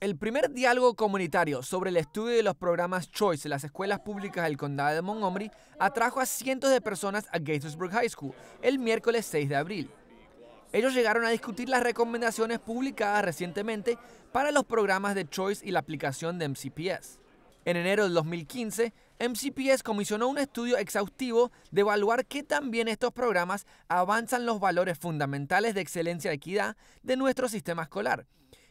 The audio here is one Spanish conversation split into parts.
El primer diálogo comunitario sobre el estudio de los programas Choice en las escuelas públicas del condado de Montgomery atrajo a cientos de personas a Gaithersburg High School el miércoles 6 de abril. Ellos llegaron a discutir las recomendaciones publicadas recientemente para los programas de Choice y la aplicación de MCPS. En enero del 2015, MCPS comisionó un estudio exhaustivo de evaluar qué tan bien estos programas avanzan los valores fundamentales de excelencia y equidad de nuestro sistema escolar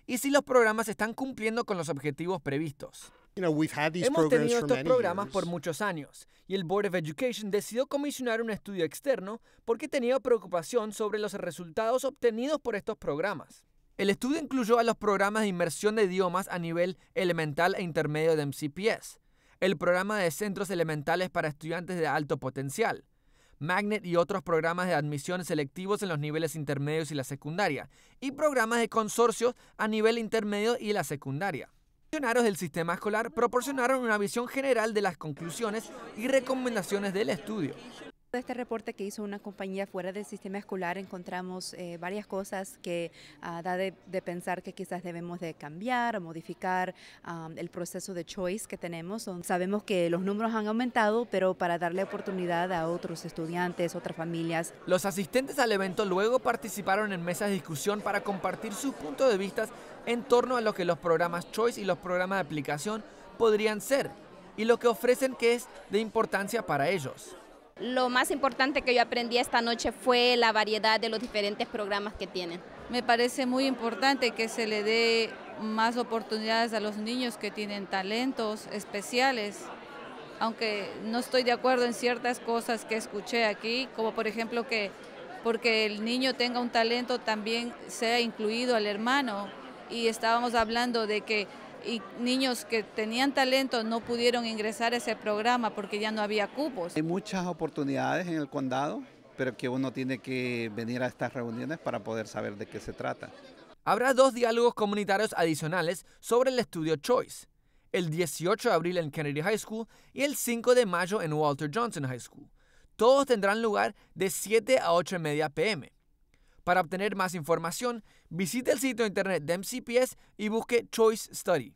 y si los programas están cumpliendo con los objetivos previstos. Hemos tenido estos programas por muchos años y el Board of Education decidió comisionar un estudio externo porque tenía preocupación sobre los resultados obtenidos por estos programas. El estudio incluyó a los programas de inmersión de idiomas a nivel elemental e intermedio de MCPS, el programa de centros elementales para estudiantes de alto potencial, Magnet y otros programas de admisión selectivos en los niveles intermedios y la secundaria, y programas de consorcios a nivel intermedio y la secundaria. Funcionarios del sistema escolar proporcionaron una visión general de las conclusiones y recomendaciones del estudio. De este reporte que hizo una compañía fuera del sistema escolar encontramos eh, varias cosas que ah, da de, pensar que quizás debemos de cambiar o modificar el proceso de choice que tenemos. Sabemos que los números han aumentado, pero para darle oportunidad a otros estudiantes, otras familias. Los asistentes al evento luego participaron en mesas de discusión para compartir sus puntos de vista en torno a lo que los programas choice y los programas de aplicación podrían ser y lo que ofrecen que es de importancia para ellos. Lo más importante que yo aprendí esta noche fue la variedad de los diferentes programas que tienen. Me parece muy importante que se le dé más oportunidades a los niños que tienen talentos especiales, aunque no estoy de acuerdo en ciertas cosas que escuché aquí, como por ejemplo que porque el niño tenga un talento también sea incluido al hermano y estábamos hablando de que y niños que tenían talento no pudieron ingresar a ese programa porque ya no había cupos. Hay muchas oportunidades en el condado, pero que uno tiene que venir a estas reuniones para poder saber de qué se trata. Habrá dos diálogos comunitarios adicionales sobre el estudio Choice, el 18 de abril en Kennedy High School y el 5 de mayo en Walter Johnson High School. Todos tendrán lugar de 7 a 8 y media pm. Para obtener más información, visite el sitio internet de MCPS y busque Choice Study.